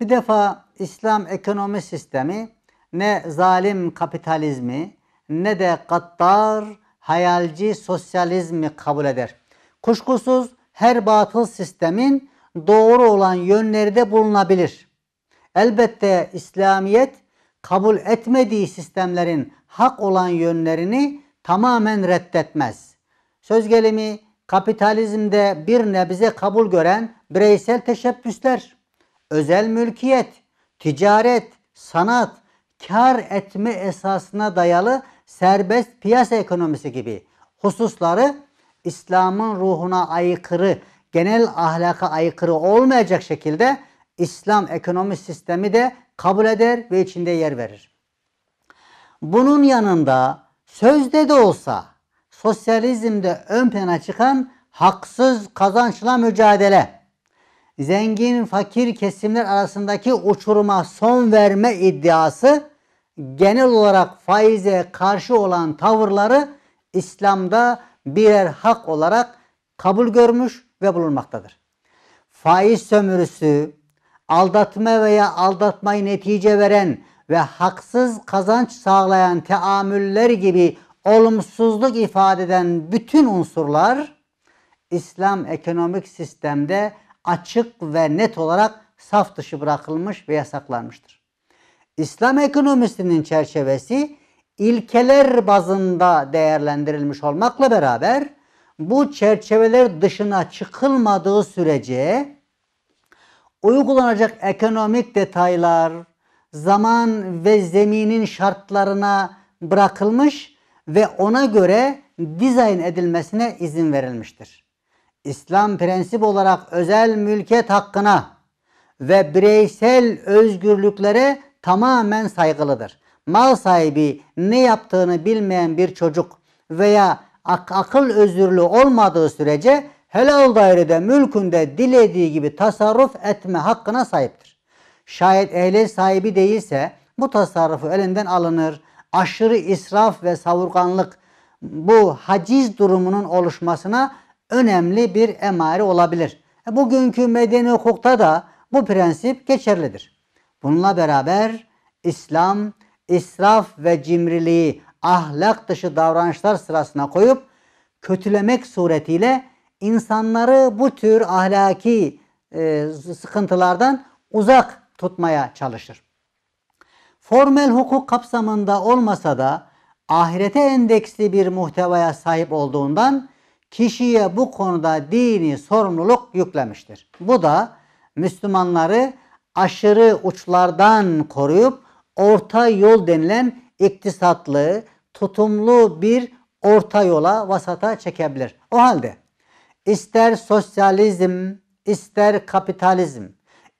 Bir defa İslam ekonomi sistemi ne zalim kapitalizmi ne de kattar hayalci sosyalizmi kabul eder. Kuşkusuz her batıl sistemin doğru olan yönleri de bulunabilir. Elbette İslamiyet kabul etmediği sistemlerin hak olan yönlerini tamamen reddetmez. Söz gelimi kapitalizmde bir nebze kabul gören bireysel teşebbüsler özel mülkiyet, ticaret, sanat, kar etme esasına dayalı serbest piyasa ekonomisi gibi hususları İslam'ın ruhuna aykırı, genel ahlaka aykırı olmayacak şekilde İslam ekonomi sistemi de kabul eder ve içinde yer verir. Bunun yanında sözde de olsa sosyalizmde ön plana çıkan haksız kazançla mücadele zengin fakir kesimler arasındaki uçuruma son verme iddiası genel olarak faize karşı olan tavırları İslam'da birer hak olarak kabul görmüş ve bulunmaktadır. Faiz sömürüsü, aldatma veya aldatmayı netice veren ve haksız kazanç sağlayan teamüller gibi olumsuzluk ifade eden bütün unsurlar İslam ekonomik sistemde açık ve net olarak saf dışı bırakılmış ve yasaklanmıştır. İslam ekonomisinin çerçevesi ilkeler bazında değerlendirilmiş olmakla beraber bu çerçeveler dışına çıkılmadığı sürece uygulanacak ekonomik detaylar zaman ve zeminin şartlarına bırakılmış ve ona göre dizayn edilmesine izin verilmiştir. İslam prensip olarak özel mülkiyet hakkına ve bireysel özgürlüklere tamamen saygılıdır. Mal sahibi ne yaptığını bilmeyen bir çocuk veya ak akıl özürlü olmadığı sürece helal dairede mülkünde dilediği gibi tasarruf etme hakkına sahiptir. Şayet ehliyet sahibi değilse bu tasarrufu elinden alınır. Aşırı israf ve savurganlık bu haciz durumunun oluşmasına önemli bir emare olabilir. E, bugünkü medeni hukukta da bu prensip geçerlidir. Bununla beraber İslam israf ve cimriliği ahlak dışı davranışlar sırasına koyup kötülemek suretiyle insanları bu tür ahlaki e, sıkıntılardan uzak tutmaya çalışır. Formel hukuk kapsamında olmasa da ahirete endeksli bir muhtevaya sahip olduğundan kişiye bu konuda dini sorumluluk yüklemiştir. Bu da Müslümanları aşırı uçlardan koruyup orta yol denilen iktisatlı, tutumlu bir orta yola, vasata çekebilir. O halde ister sosyalizm, ister kapitalizm,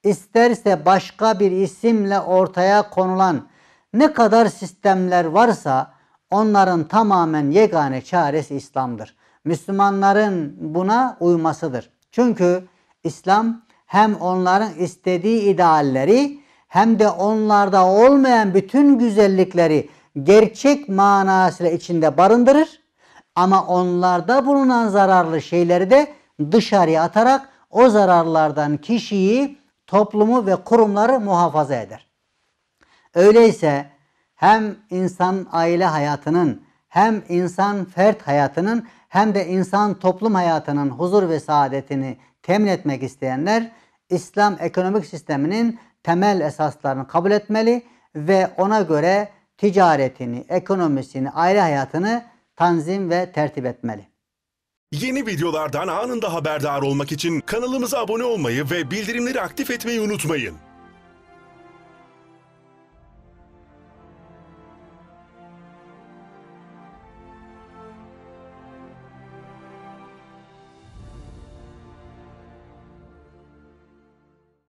isterse başka bir isimle ortaya konulan ne kadar sistemler varsa onların tamamen yegane çaresi İslam'dır. Müslümanların buna uymasıdır. Çünkü İslam hem onların istediği idealleri hem de onlarda olmayan bütün güzellikleri gerçek manasıyla içinde barındırır. Ama onlarda bulunan zararlı şeyleri de dışarıya atarak o zararlardan kişiyi, toplumu ve kurumları muhafaza eder. Öyleyse hem insan aile hayatının hem insan fert hayatının hem de insan toplum hayatının huzur ve saadetini temin etmek isteyenler İslam ekonomik sisteminin temel esaslarını kabul etmeli ve ona göre ticaretini, ekonomisini, aile hayatını tanzim ve tertip etmeli. Yeni videolardan anında haberdar olmak için kanalımıza abone olmayı ve bildirimleri aktif etmeyi unutmayın.